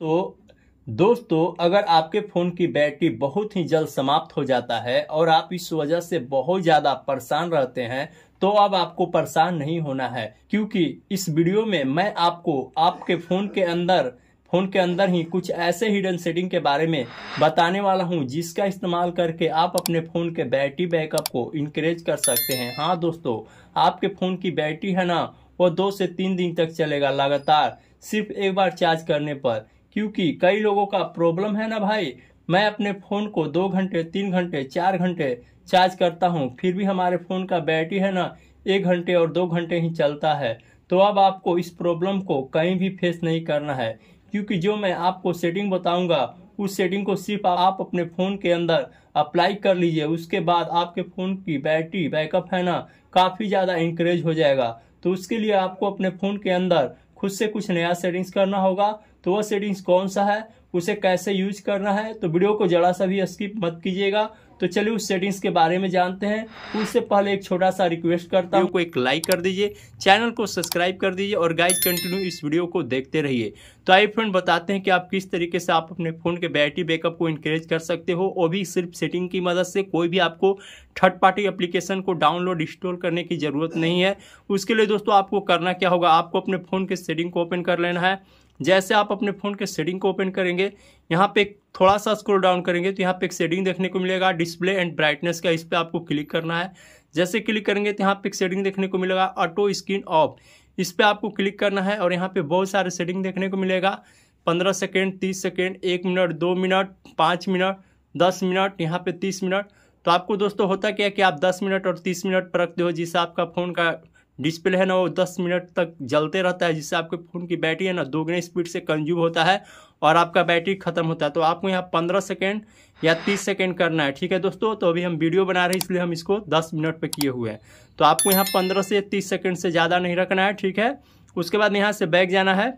तो दोस्तों अगर आपके फ़ोन की बैटरी बहुत ही जल्द समाप्त हो जाता है और आप इस वजह से बहुत ज़्यादा परेशान रहते हैं तो अब आपको परेशान नहीं होना है क्योंकि इस वीडियो में मैं आपको आपके फ़ोन के अंदर फ़ोन के अंदर ही कुछ ऐसे हिडन सेटिंग के बारे में बताने वाला हूं जिसका इस्तेमाल करके आप अपने फ़ोन के बैटरी बैकअप को इंक्रेज कर सकते हैं हाँ दोस्तों आपके फ़ोन की बैटरी है ना वो दो से तीन दिन तक चलेगा लगातार सिर्फ एक बार चार्ज करने पर क्योंकि कई लोगों का प्रॉब्लम है ना भाई मैं अपने फ़ोन को दो घंटे तीन घंटे चार घंटे चार्ज करता हूँ फिर भी हमारे फ़ोन का बैटरी है ना एक घंटे और दो घंटे ही चलता है तो अब आपको इस प्रॉब्लम को कहीं भी फेस नहीं करना है क्योंकि जो मैं आपको सेटिंग बताऊंगा उस सेटिंग को सिर्फ आप अपने फ़ोन के अंदर अप्लाई कर लीजिए उसके बाद आपके फ़ोन की बैटरी बैकअप है ना काफ़ी ज़्यादा इंक्रेज हो जाएगा तो उसके लिए आपको अपने फ़ोन के अंदर खुद से कुछ नया सेटिंग्स करना होगा तो वह सेटिंग्स कौन सा है उसे कैसे यूज करना है तो वीडियो को जरा सा भी स्किप मत कीजिएगा तो चलिए उस सेटिंग्स के बारे में जानते हैं उससे पहले एक छोटा सा रिक्वेस्ट करता हूँ को एक लाइक कर दीजिए चैनल को सब्सक्राइब कर दीजिए और गाइड कंटिन्यू इस वीडियो को देखते रहिए तो आई फ्रेंड बताते हैं कि आप किस तरीके से आप अपने फ़ोन के बैटरी बैकअप को इंकरेज कर सकते हो वो भी सिर्फ सेटिंग की मदद से कोई भी आपको थर्ड पार्टी एप्लीकेशन को डाउनलोड इंस्टॉल करने की ज़रूरत नहीं है उसके लिए दोस्तों आपको करना क्या होगा आपको अपने फ़ोन के सेटिंग को ओपन कर लेना है जैसे आप अपने फ़ोन के सेटिंग को ओपन करेंगे यहाँ पे थोड़ा सा स्क्रोल डाउन करेंगे तो यहाँ पे एक सेटिंग देखने को मिलेगा डिस्प्ले एंड ब्राइटनेस का इस पर आपको क्लिक करना है जैसे क्लिक करेंगे तो यहाँ पे एक सेटिंग देखने को मिलेगा ऑटो स्क्रीन ऑफ इस पर आपको क्लिक करना है और यहाँ पे बहुत सारे सेटिंग देखने को मिलेगा पंद्रह सेकेंड तीस सेकेंड एक मिनट दो मिनट पाँच मिनट दस मिनट यहाँ पर तीस मिनट तो आपको दोस्तों होता क्या कि आप दस मिनट और तीस मिनट पर रखते हो जिससे आपका फ़ोन का डिस्प्ले है ना वो दस मिनट तक जलते रहता है जिससे आपके फ़ोन की बैटरी है ना दोगुने स्पीड से कंज्यूम होता है और आपका बैटरी ख़त्म होता है तो आपको यहाँ पंद्रह सेकेंड या तीस सेकेंड करना है ठीक है दोस्तों तो अभी हम वीडियो बना रहे हैं इसलिए हम इसको दस मिनट पर किए हुए हैं तो आपको यहाँ पंद्रह से तीस सेकेंड से ज़्यादा नहीं रखना है ठीक है उसके बाद यहाँ से बैग जाना है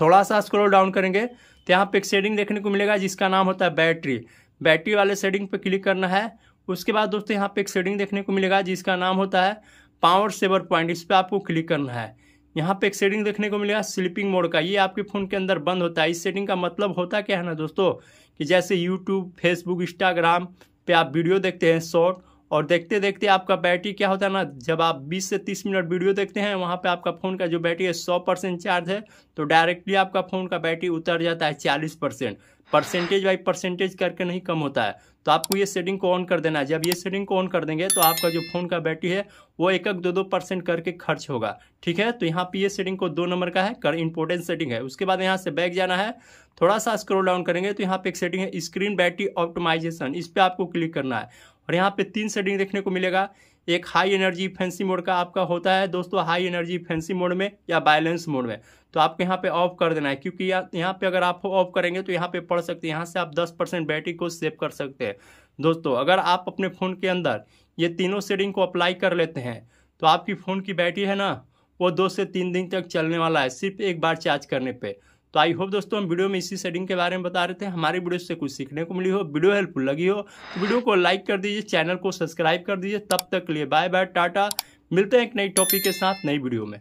थोड़ा सा स्क्रोल डाउन करेंगे तो यहाँ पर एक सेडिंग देखने को मिलेगा जिसका नाम होता है बैटरी बैटरी वाले सेडिंग पर क्लिक करना है उसके बाद दोस्तों यहाँ पे एक सेडिंग देखने को मिलेगा जिसका नाम होता है पावर सेवर पॉइंट इस पर आपको क्लिक करना है यहाँ पे एक सेटिंग देखने को मिलेगा स्लीपिंग मोड का ये आपके फ़ोन के अंदर बंद होता है इस सेटिंग का मतलब होता क्या है ना दोस्तों कि जैसे यूट्यूब फेसबुक इंस्टाग्राम पे आप वीडियो देखते हैं शॉर्ट और देखते देखते आपका बैटरी क्या होता है ना जब आप 20 से 30 मिनट वीडियो देखते हैं वहाँ पे आपका फ़ोन का जो बैटरी है 100 परसेंट चार्ज है तो डायरेक्टली आपका फ़ोन का बैटरी उतर जाता है 40 परसेंट परसेंटेज बाई परसेंटेज करके नहीं कम होता है तो आपको ये सेटिंग को ऑन कर देना है जब ये सेटिंग को ऑन कर देंगे तो आपका जो फ़ोन का बैटरी है वो एक एक दो दो परसेंट करके खर्च होगा ठीक है तो यहाँ पे ये सेटिंग को दो नंबर का है कर इंपोर्टेंट सेटिंग है उसके बाद यहाँ से बैक जाना है थोड़ा सा स्क्रोल डाउन करेंगे तो यहाँ पे एक सेटिंग है स्क्रीन बैटरी ऑप्टोमाइजेशन इस पर आपको क्लिक करना है और यहाँ पे तीन सेटिंग देखने को मिलेगा एक हाई एनर्जी फैंसी मोड का आपका होता है दोस्तों हाई एनर्जी फैंसी मोड में या बैलेंस मोड में तो आपको यहाँ पे ऑफ कर देना है क्योंकि यहाँ पे अगर आप ऑफ करेंगे तो यहाँ पे पढ़ सकते हैं यहाँ से आप 10 परसेंट बैटरी को सेव कर सकते हैं दोस्तों अगर आप अपने फ़ोन के अंदर ये तीनों सेटिंग को अप्लाई कर लेते हैं तो आपकी फ़ोन की बैटरी है ना वो दो से तीन दिन तक चलने वाला है सिर्फ एक बार चार्ज करने पर तो आई होप दोस्तों हम वीडियो में इसी सेटिंग के बारे में बता रहे थे हमारे वीडियो से कुछ सीखने को मिली हो वीडियो हेल्पफुल लगी हो तो वीडियो को लाइक कर दीजिए चैनल को सब्सक्राइब कर दीजिए तब तक लिए बाय बाय टाटा मिलते हैं एक नई टॉपिक के साथ नई वीडियो में